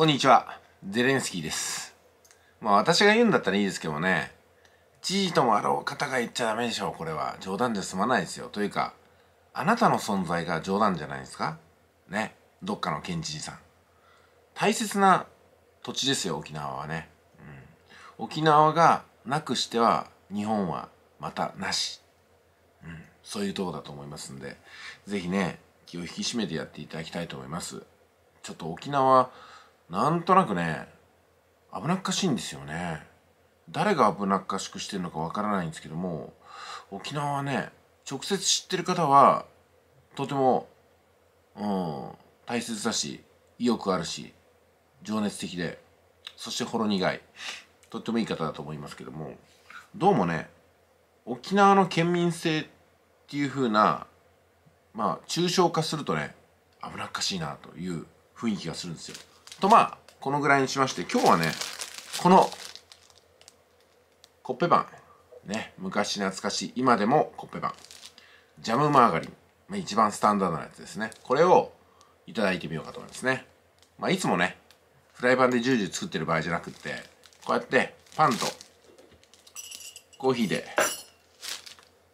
こんにちは。ゼレンスキーです。まあ私が言うんだったらいいですけどね、知事ともあろう方が言っちゃダメでしょう、これは。冗談じゃ済まないですよ。というか、あなたの存在が冗談じゃないですかね。どっかの県知事さん。大切な土地ですよ、沖縄はね。うん、沖縄がなくしては、日本はまたなし。うん、そういうとこだと思いますんで、是非ね、気を引き締めてやっていただきたいと思います。ちょっと沖縄、なんとなくね危なっかしいんですよね誰が危なっかしくしてるのかわからないんですけども沖縄はね直接知ってる方はとても、うん、大切だし意欲あるし情熱的でそしてほろ苦いとってもいい方だと思いますけどもどうもね沖縄の県民性っていう風なまあ抽象化するとね危なっかしいなという雰囲気がするんですよ。とまあこのぐらいにしまして今日はねこのコッペパンね昔懐かしい今でもコッペパンジャムマーガリン、まあ、一番スタンダードなやつですねこれをいただいてみようかと思いますねまあいつもねフライパンでジュージュー作ってる場合じゃなくってこうやってパンとコーヒーで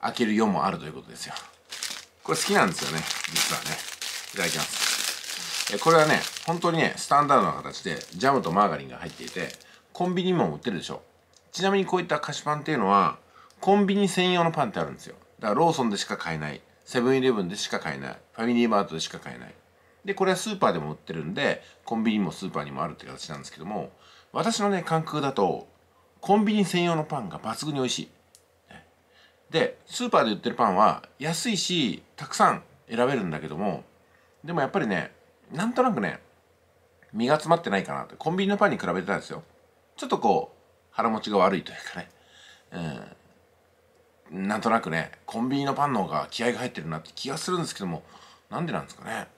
開ける用もあるということですよこれ好きなんですよね実はねいただきますこれはね、本当にね、スタンダードな形で、ジャムとマーガリンが入っていて、コンビニも売ってるでしょ。ちなみにこういった菓子パンっていうのは、コンビニ専用のパンってあるんですよ。だからローソンでしか買えない。セブンイレブンでしか買えない。ファミリーマートでしか買えない。で、これはスーパーでも売ってるんで、コンビニもスーパーにもあるって形なんですけども、私のね、感覚だと、コンビニ専用のパンが抜群に美味しい。で、スーパーで売ってるパンは安いし、たくさん選べるんだけども、でもやっぱりね、なんとなくね身が詰まってないかなってコンビニのパンに比べてたんですよちょっとこう腹持ちが悪いというかねうんなんとなくねコンビニのパンの方が気合が入ってるなって気がするんですけどもなんでなんですかね、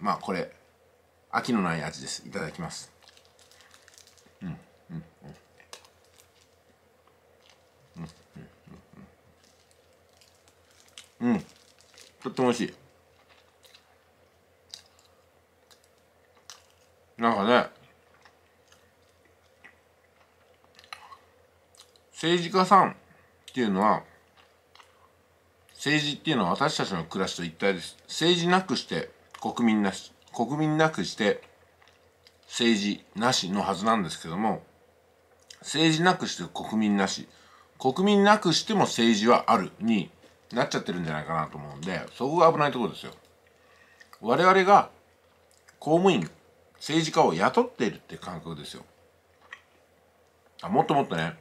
うん、まあこれ飽きのない味ですいただきますうんうんうんうん、うん、とっても美味しい。なんかね政治家さんっていうのは政治っていうのは私たちの暮らしと一体です政治なくして国民なし国民なくして政治なしのはずなんですけども政治なくして国民なし国民なくしても政治はあるになっちゃってるんじゃないかなと思うんでそこが危ないところですよ我々が公務員政治家を雇っているって感覚ですよあもっともっとね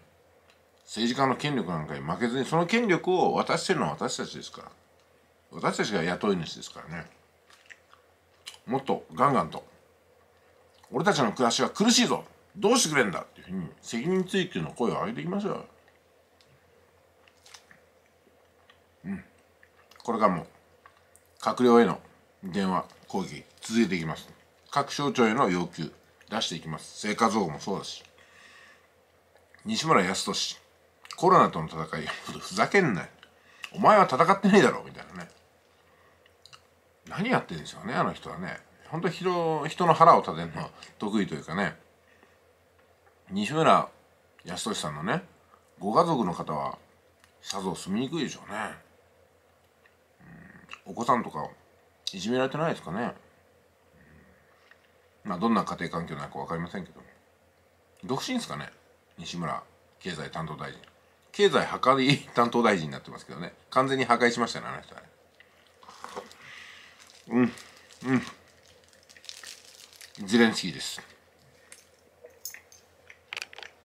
政治家の権力なんかに負けずにその権力を渡してるのは私たちですから私たちが雇い主ですからねもっとガンガンと俺たちの暮らしは苦しいぞどうしてくれんだっていうふうに責任追及の声を上げていきましょううんこれからも閣僚への電話攻撃続いていきます各省庁への要求出していきます生活保護もそうだし西村康稔コロナとの戦いふざけんなよお前は戦ってねえだろみたいなね何やってんでしょうねあの人はねほんと人人の腹を立てるのは得意というかね西村康稔さんのねご家族の方はさぞ住みにくいでしょうね、うん、お子さんとかいじめられてないですかねまあどんな家庭環境なのか分かりませんけど独身ですかね西村経済担当大臣経済破壊担当大臣になってますけどね完全に破壊しましたねあの人はねうんうんゼレンスキーです